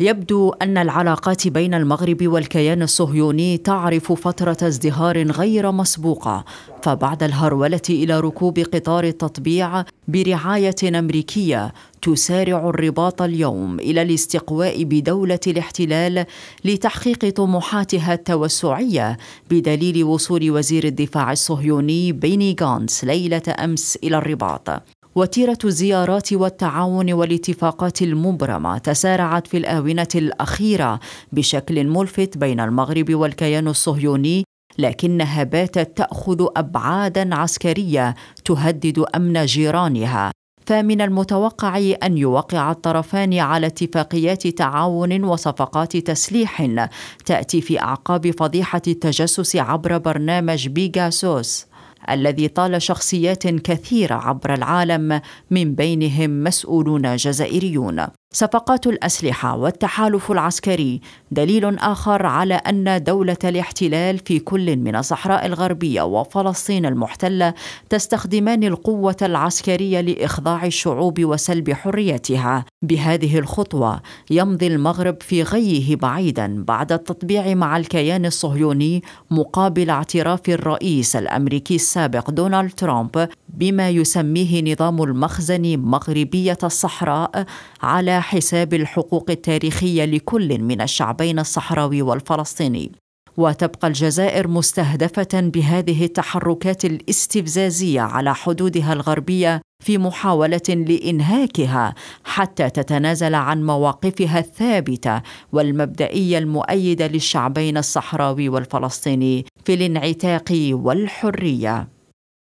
يبدو أن العلاقات بين المغرب والكيان الصهيوني تعرف فترة ازدهار غير مسبوقة فبعد الهرولة إلى ركوب قطار التطبيع برعاية أمريكية تسارع الرباط اليوم إلى الاستقواء بدولة الاحتلال لتحقيق طموحاتها التوسعية بدليل وصول وزير الدفاع الصهيوني بيني غانس ليلة أمس إلى الرباط وتيرة الزيارات والتعاون والاتفاقات المبرمة تسارعت في الآونة الأخيرة بشكل ملفت بين المغرب والكيان الصهيوني لكنها باتت تأخذ أبعادا عسكرية تهدد أمن جيرانها فمن المتوقع أن يوقع الطرفان على اتفاقيات تعاون وصفقات تسليح تأتي في أعقاب فضيحة التجسس عبر برنامج بيجاسوس الذي طال شخصيات كثيره عبر العالم من بينهم مسؤولون جزائريون صفقات الاسلحه والتحالف العسكري دليل اخر على ان دوله الاحتلال في كل من الصحراء الغربيه وفلسطين المحتله تستخدمان القوه العسكريه لاخضاع الشعوب وسلب حريتها بهذه الخطوه يمضي المغرب في غيه بعيدا بعد التطبيع مع الكيان الصهيوني مقابل اعتراف الرئيس الامريكي السابق دونالد ترامب بما يسميه نظام المخزن مغربيه الصحراء على حساب الحقوق التاريخية لكل من الشعبين الصحراوي والفلسطيني وتبقى الجزائر مستهدفة بهذه التحركات الاستفزازية على حدودها الغربية في محاولة لإنهاكها حتى تتنازل عن مواقفها الثابتة والمبدئية المؤيدة للشعبين الصحراوي والفلسطيني في الانعتاق والحرية